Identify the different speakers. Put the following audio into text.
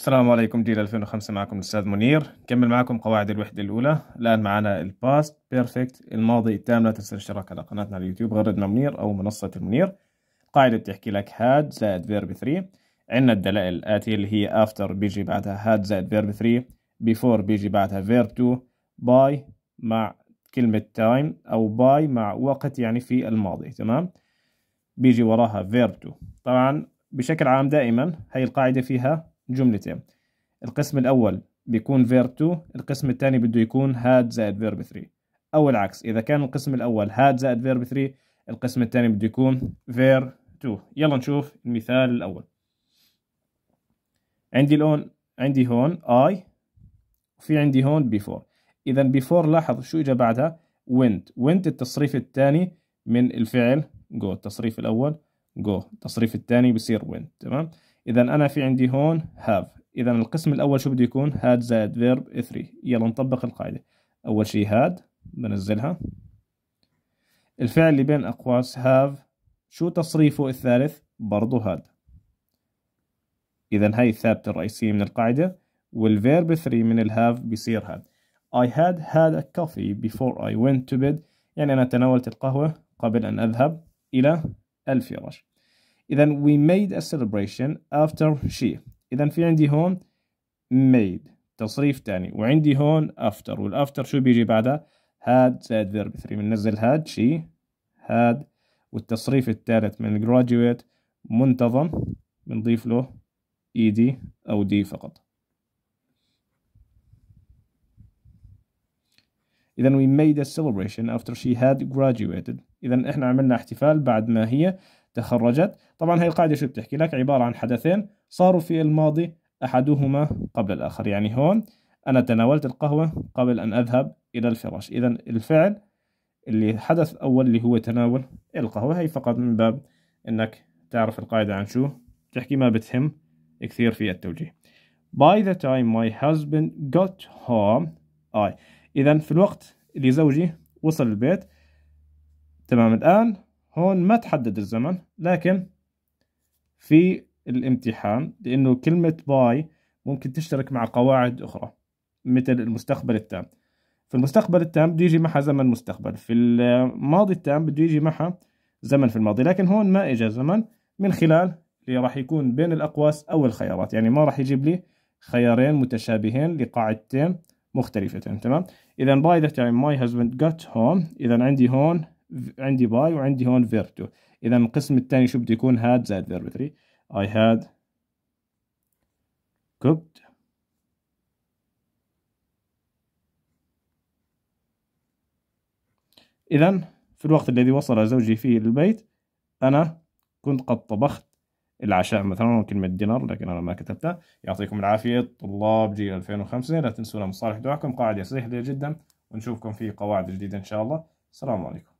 Speaker 1: السلام عليكم جيل 2005 معكم الأستاذ منير نكمل معكم قواعد الوحدة الأولى الآن معنا الباست بيرفكت الماضي التام لا تنسى الاشتراك على قناتنا على اليوتيوب غردنا منير أو منصة المنير القاعدة بتحكي لك هاد زائد فيرب 3 عندنا الدلائل الآتية اللي هي after بيجي بعدها هاد زائد فيرب 3 before بيجي بعدها فيرب 2 باي مع كلمة تايم أو باي مع وقت يعني في الماضي تمام بيجي وراها فيرب 2 طبعا بشكل عام دائما هي القاعدة فيها جملتين القسم الأول بيكون verb 2 القسم الثاني بده يكون had زائد verb 3 أو العكس إذا كان القسم الأول had زائد verb 3 القسم الثاني بده يكون verb 2 يلا نشوف المثال الأول عندي الآن عندي هون I وفي عندي هون before إذا before لاحظ شو إجا بعدها went went التصريف الثاني من الفعل go التصريف الأول go التصريف الثاني بصير went تمام إذا أنا في عندي هون have إذا القسم الأول شو بده يكون had زائد verb 3 يلا نطبق القاعدة أول شيء had بنزلها الفعل اللي بين أقواس have شو تصريفه الثالث برضه had إذا هاي الثابتة الرئيسية من القاعدة والفيرب 3 من الهاف بيصير had I had had a coffee before I went to bed يعني أنا تناولت القهوة قبل أن أذهب إلى الفراش إذا we made a celebration after she إذا في عندي هون made تصريف تاني وعندي هون after والafter شو بيجي بعدها had زائد verb 3 بننزل had she had والتصريف الثالث من graduate منتظم بنضيف له ed أو d فقط إذا we made a celebration after she had graduated إذا إحنا عملنا احتفال بعد ما هي تخرجت طبعا هي القاعدة شو بتحكي لك عبارة عن حدثين صاروا في الماضي أحدهما قبل الآخر يعني هون أنا تناولت القهوة قبل أن أذهب إلى الفراش إذا الفعل اللي حدث أول اللي هو تناول القهوة هي فقط من باب أنك تعرف القاعدة عن شو تحكي ما بتهم كثير في التوجيه By the time my husband got home I إذا في الوقت اللي زوجي وصل البيت تمام الآن هون ما تحدد الزمن لكن في الامتحان لأنه كلمة باي ممكن تشترك مع قواعد أخرى مثل المستقبل التام في المستقبل التام بده يجي معها زمن مستقبل في الماضي التام بده يجي معها زمن في الماضي لكن هون ما اجى زمن من خلال اللي راح يكون بين الأقواس أو الخيارات يعني ما راح يجيب لي خيارين متشابهين لقاعدتين مختلفتين تمام إذا باي ذا تايم my husband got home إذا عندي هون عندي باي وعندي هون فيرب 2 اذا القسم الثاني شو بده يكون هاد زائد فيرب 3 I had cooked إذا في الوقت الذي وصل زوجي فيه للبيت أنا كنت قد طبخت العشاء مثلا كلمة دينر لكن أنا ما كتبتها يعطيكم العافية طلاب جيل 2005 لا تنسونا مصالح دعائكم قاعدة صحيحه جدا ونشوفكم في قواعد جديدة إن شاء الله السلام عليكم